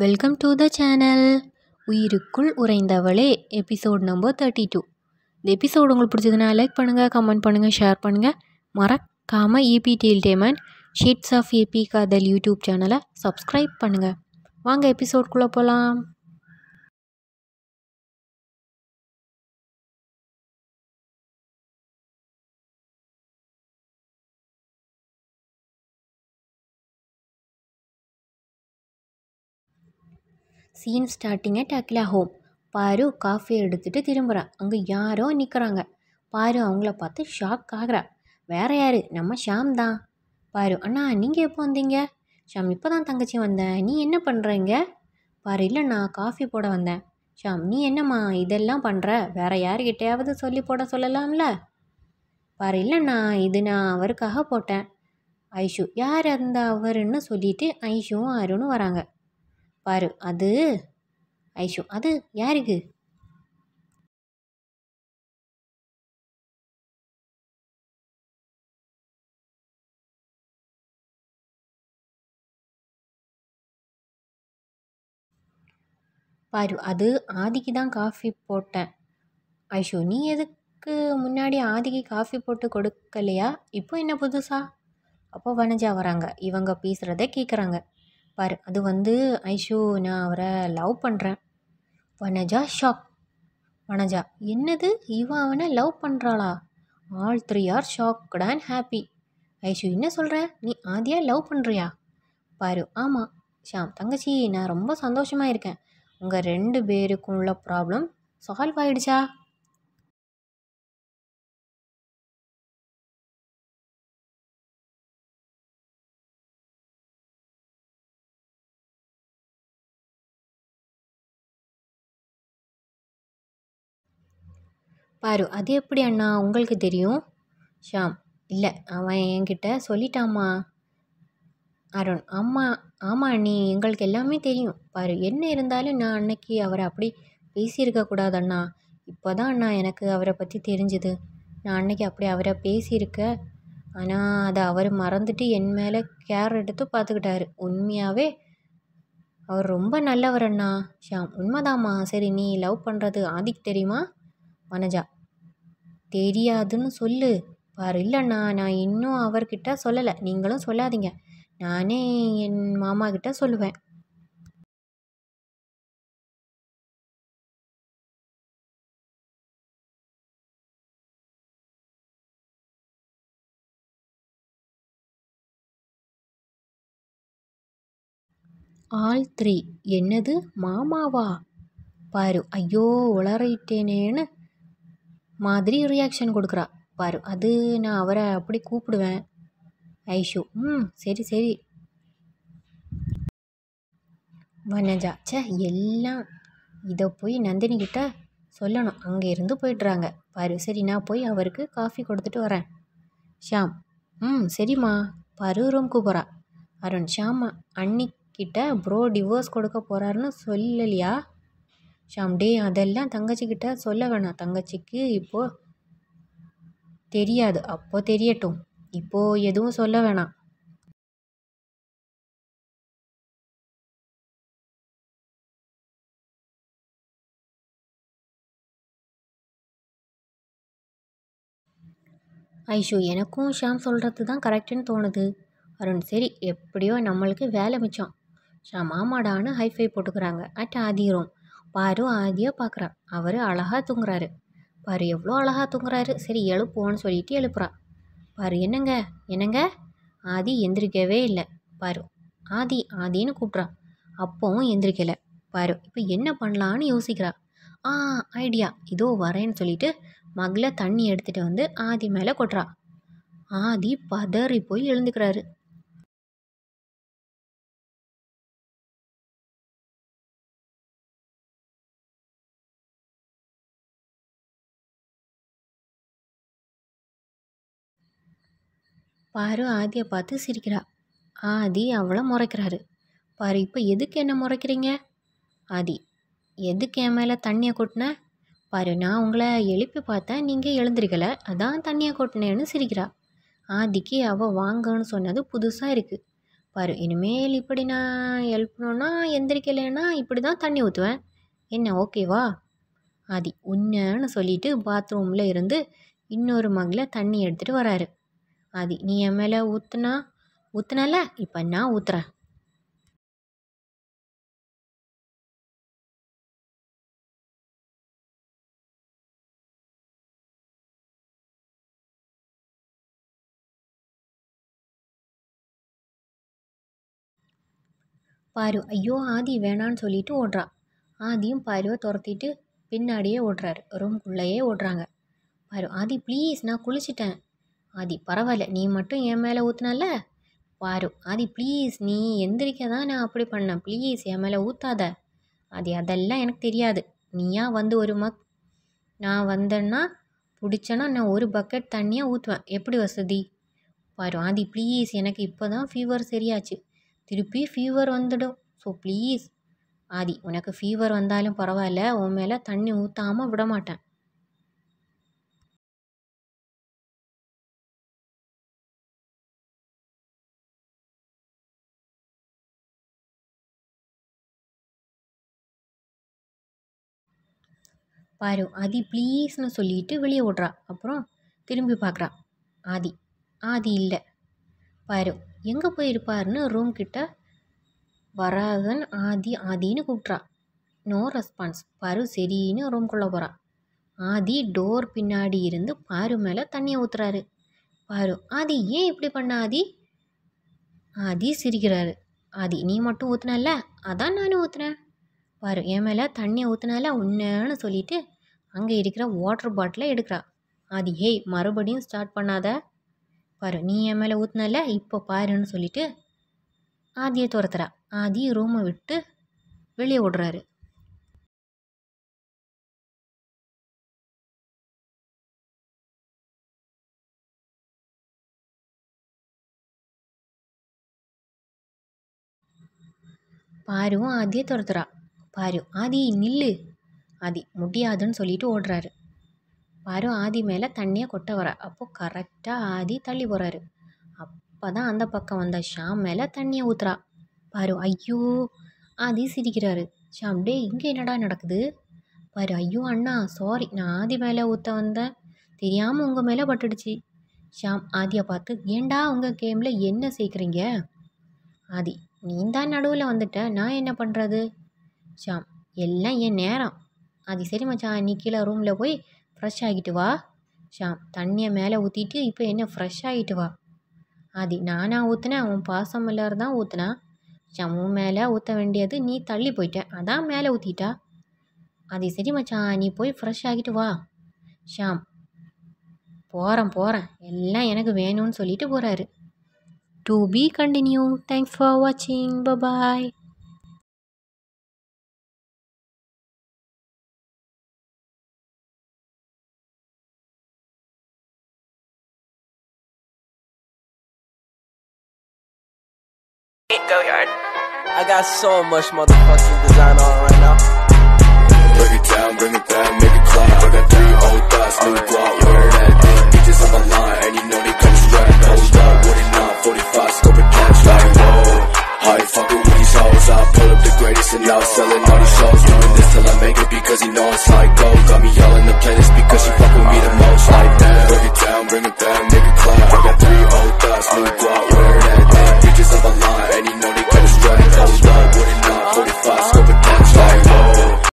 Welcome to the channel உயிருக்குள் உறைந்தவளே episode number thirty two இந்த எபிசோடு உங்களுக்கு பிடிச்சதுன்னா லைக் பண்ணுங்கள் கமெண்ட் பண்ணுங்கள் ஷேர் பண்ணுங்கள் மறக்காமல் ஏபி e டெயில்டேமன் ஷீட்ஸ் ஆஃப் ஏபி e காதல் யூடியூப் சேனலை சப்ஸ்கிரைப் பண்ணுங்கள் வாங்க எபிசோட்குள்ளே போகலாம் சீன் ஸ்டார்டிங்கே டாக்கிலா ஹோம் பாரு காஃபி எடுத்துகிட்டு திரும்புகிறா அங்கே யாரோ நிற்கிறாங்க பாரு அவங்கள பார்த்து ஷாக் ஆகிறா வேற யார் நம்ம ஷாம் தான் பாரு அண்ணா நீங்கள் எப்போ வந்தீங்க ஷாம் இப்போ தான் தங்கச்சி வந்தேன் நீ என்ன பண்ணுறீங்க பாரு இல்லை நான் காஃபி போட வந்தேன் ஷாம் நீ என்னம்மா இதெல்லாம் பண்ணுற வேற யார்கிட்டையாவது சொல்லி போட சொல்லலாம்ல பாரு இல்லைண்ணா இது நான் அவருக்காக போட்டேன் ஐஷு யார் அந்த அவருன்னு சொல்லிட்டு ஐஷுவும் அருணும் வராங்க பாரு அது ஐஷு அது யாருக்கு பாரு அது ஆதிக்கு தான் காஃபி போட்டேன் ஐஷு நீ எதுக்கு முன்னாடி ஆதிக்கு காஃபி போட்டு கொடுக்கலையா இப்போ என்ன புதுசா அப்போ வனஜா வராங்க இவங்க பேசுகிறத கேட்குறாங்க பார் அது வந்து ஐஷோ நான் அவரை லவ் பண்ணுறேன் வனஜா ஷாக் வனஜா என்னது இவன் அவனை லவ் பண்ணுறாளா all three are shocked and happy ஐஷோ என்ன சொல்கிற நீ ஆதியா லவ் பண்ணுறியா பாரு ஆமாம் ஷாம் தங்கச்சி நான் ரொம்ப சந்தோஷமாக இருக்கேன் உங்கள் ரெண்டு பேருக்கும் உள்ள ப்ராப்ளம் சால்வ் ஆகிடுச்சா பாரு அது எப்படி அண்ணா உங்களுக்கு தெரியும் ஷாம் இல்லை அவன் என்கிட்ட சொல்லிட்டாமா அருண் ஆமாம் ஆமாம் அண்ணி எங்களுக்கு எல்லாமே தெரியும் பாரு என்ன இருந்தாலும் நான் அன்னைக்கு அவரை அப்படி பேசியிருக்க கூடாது அண்ணா இப்போ தான் அண்ணா எனக்கு அவரை பற்றி தெரிஞ்சுது நான் அன்னைக்கு அப்படி அவரை பேசியிருக்க ஆனால் அதை அவர் மறந்துட்டு என் மேலே கேர் எடுத்து பார்த்துக்கிட்டாரு உண்மையாகவே அவர் ரொம்ப நல்லவர் அண்ணா ஷாம் உண்மைதாம்மா சரி நீ லவ் பண்ணுறது ஆதிக்கு தெரியுமா மனஜா தெரியாதுன்னு சொல்லு பார் இல்லைண்ணா நான் இன்னும் அவர்கிட்ட சொல்லலை நீங்களும் சொல்லாதீங்க நானே என் மாமா கிட்ட சொல்லுவேன் ஆல் த்ரீ என்னது மாமாவா பாரு ஐயோ உளறிட்டேனேன்னு மாதிரி ரியாக்ஷன் கொடுக்குறா பாரு அது நான் அவரை அப்படி கூப்பிடுவேன் ஐஷு ம் சரி சரி வனஜா ச எல்லாம் இதை போய் கிட்ட சொல்லணும் அங்கே இருந்து போயிட்டுறாங்க பாரு சரி நான் போய் அவருக்கு காஃபி கொடுத்துட்டு வரேன் ஷாம் ம் சரிம்மா பரு ரூம் கூப்பிட்றா அருண் ஷாம்மா அன்னிக்கிட்ட ப்ரோ டிவோர்ஸ் கொடுக்க போகிறாருன்னு சொல்லலையா ஷாம்டே அதெல்லாம் தங்கச்சிக்கிட்ட சொல்ல வேணாம் தங்கச்சிக்கு இப்போது தெரியாது அப்போ தெரியட்டும் இப்போது எதுவும் சொல்ல வேணாம் ஐஷோ எனக்கும் ஷாம் சொல்கிறது தான் கரெக்டுன்னு தோணுது அருண் சரி எப்படியோ நம்மளுக்கு வேலை மிச்சம் ஷாம் ஆமாடான்னு ஹைஃபை போட்டுக்கிறாங்க அட் ஆதீரம் பாரு ஆதியாக பார்க்குறான் அவர் அழகாக தூங்குறாரு பாரு எவ்வளோ அழகாக தூங்குறாரு சரி எழுப்புவோன்னு சொல்லிட்டு எழுப்புறான் பாரு என்னங்க என்னங்க ஆதி எந்திரிக்கவே இல்லை பாரு ஆதி ஆதின்னு கூப்பிட்றான் அப்போவும் எந்திரிக்கலை பாரு இப்போ என்ன பண்ணலான்னு யோசிக்கிறான் ஆ ஐடியா இதோ வரேன்னு சொல்லிட்டு மகளை தண்ணி எடுத்துகிட்டு வந்து ஆதி மேலே கொட்டுறா ஆதி பதறி போய் எழுந்துக்கிறாரு பாரு ஆதியை பார்த்து சிரிக்கிறா ஆதி அவளை முறைக்கிறாரு பாரு இப்போ எதுக்கு என்ன முறைக்கிறீங்க ஆதி எதுக்கு என் மேலே தண்ணியை கொட்டின பாரு நான் உங்களை எழுப்பி பார்த்தேன் நீங்கள் எழுந்திருக்கலை அதான் தண்ணியை கொட்டினேன்னு சிரிக்கிறா ஆதிக்கு அவள் வாங்கன்னு சொன்னது புதுசாக இருக்குது பாரு இனிமேல் இப்படி நான் எழுப்பணுன்னா எந்திரிக்கலைன்னா இப்படி தான் தண்ணி ஊற்றுவேன் என்ன ஓகேவா ஆதி உன்னன்னு சொல்லிட்டு பாத்ரூமில் இருந்து இன்னொரு மகளை தண்ணி எடுத்துகிட்டு வராரு பாதி நீ என் மேலே ஊற்றுனா ஊற்றுனல இப்போ நான் ஊற்றுறேன் பாரு ஐயோ ஆதி வேணான்னு சொல்லிட்டு ஓடுறா ஆதியும் பாருவை துரத்திட்டு பின்னாடியே ஓடுறாரு ரூம்குள்ளேயே ஓடுறாங்க பாரு ஆதி ப்ளீஸ் நான் குளிச்சிட்டேன் ஆதி பரவாயில்ல நீ மட்டும் என் மேலே ஊற்றினால பாரு ஆதி ப்ளீஸ் நீ எந்திரிக்க தான் நான் அப்படி பண்ணேன் ப்ளீஸ் என் மேலே ஊற்றாத ஆதி அதெல்லாம் எனக்கு தெரியாது நீயா வந்து ஒரு மக் நான் வந்தேன்னா பிடிச்சேன்னா நான் ஒரு பக்கெட் தண்ணியாக ஊற்றுவேன் எப்படி வசதி பாரு ஆதி ப்ளீஸ் எனக்கு இப்போ தான் ஃபீவர் சரியாச்சு திருப்பி ஃபீவர் வந்துடும் ஸோ ப்ளீஸ் ஆதி உனக்கு ஃபீவர் வந்தாலும் பரவாயில்ல உன் மேலே தண்ணி ஊற்றாமல் விடமாட்டேன் பாரு ஆதி ப்ளீஸ்னு சொல்லிட்டு வெளியே ஓடுறா அப்புறம் திரும்பி பார்க்குறா ஆதி ஆதி இல்லை பாரு எங்கே போயிருப்பாருன்னு ரூம் கிட்ட வராதன் ஆதி ஆதின்னு கூப்பிட்றா நோ ரெஸ்பான்ஸ் பாரு சரின்னு ரூம்குள்ளே போகிறான் ஆதி டோர் பின்னாடி இருந்து பாரு மேலே தண்ணியை ஊற்றுறாரு பாரு ஆதி ஏன் இப்படி பண்ண ஆதி ஆதி சிரிக்கிறாரு ஆதி நீ மட்டும் ஊற்றுனல்ல அதான் நானும் ஊற்றுனேன் பாரு என் மேலே தண்ணியை ஊற்றுனால ஒன்றுன்னு சொல்லிவிட்டு அங்கே இருக்கிற வாட்டர் பாட்டிலை எடுக்கிறான் அது ஏய் மறுபடியும் ஸ்டார்ட் பண்ணாத பாரு நீ என் மேலே ஊற்றுனால இப்போ பாருன்னு சொல்லிவிட்டு ஆதியை துரத்துறா ஆதி ரூமை விட்டு வெளியே விடுறாரு பாருவும் ஆதியை துரத்துறா பாரு ஆதி நில்லு ஆதி முடியாதுன்னு சொல்லிட்டு ஓடுறாரு பாரு ஆதி மேலே தண்ணியை கொட்ட வர அப்போது கரெக்டாக ஆதி தள்ளி போகிறாரு அப்போ தான் அந்த பக்கம் வந்த ஷாம் மேலே தண்ணியை ஊற்றுறா பாரு ஐயோ ஆதி சிரிக்கிறாரு ஷாம் டே இங்கே என்னடா நடக்குது பாரு ஐயோ அண்ணா சாரி நான் ஆதி மேலே ஊற்ற வந்தேன் தெரியாமல் உங்கள் மேலே பட்டுடுச்சு ஷாம் ஆதியை பார்த்து ஏண்டா உங்கள் கேமில் என்ன சேர்க்குறீங்க ஆதி நீ தான் நடுவில் வந்துட்ட நான் என்ன பண்ணுறது ஷாம் எல்லாம் என் நேரம் அது சரி மச்சான் நீ கீழே ரூமில் போய் ஃப்ரெஷ் ஆகிட்டு வா ஷாம் தண்ணியை மேலே ஊற்றிட்டு இப்போ என்ன ஃப்ரெஷ் ஆகிட்டு வா அது நானாக ஊற்றுனேன் அவன் பாசமில்லார் தான் ஊற்றினான் ஷாம் உன் மேலே ஊற்ற வேண்டியது நீ தள்ளி போயிட்ட அதான் மேலே ஊற்றிட்டா அது சரி மச்சான் நீ போய் ஃப்ரெஷ் ஆகிட்டு வா ஷாம் போகிறேன் போகிறேன் எல்லாம் எனக்கு வேணும்னு சொல்லிட்டு போகிறாரு to be continue thanks for வாட்சிங் bye bye It go yard. I got so much motherfucking design on right now. Break it down, bring it down, make it clap. I got three old thoughts, new block, where that big bitches on my line, and you know they come strapped. Hold up, 49, 45, scope and catch like, whoa. How you fucking with these hoes? I pull up the greatest and now selling all these shows. Doing this till I make it because you know it's like go. Got me yelling the playlist because she fuck with me the most like that. Break it down, bring it down, make it clap. I got three old thoughts, new block, where it at? of Allah and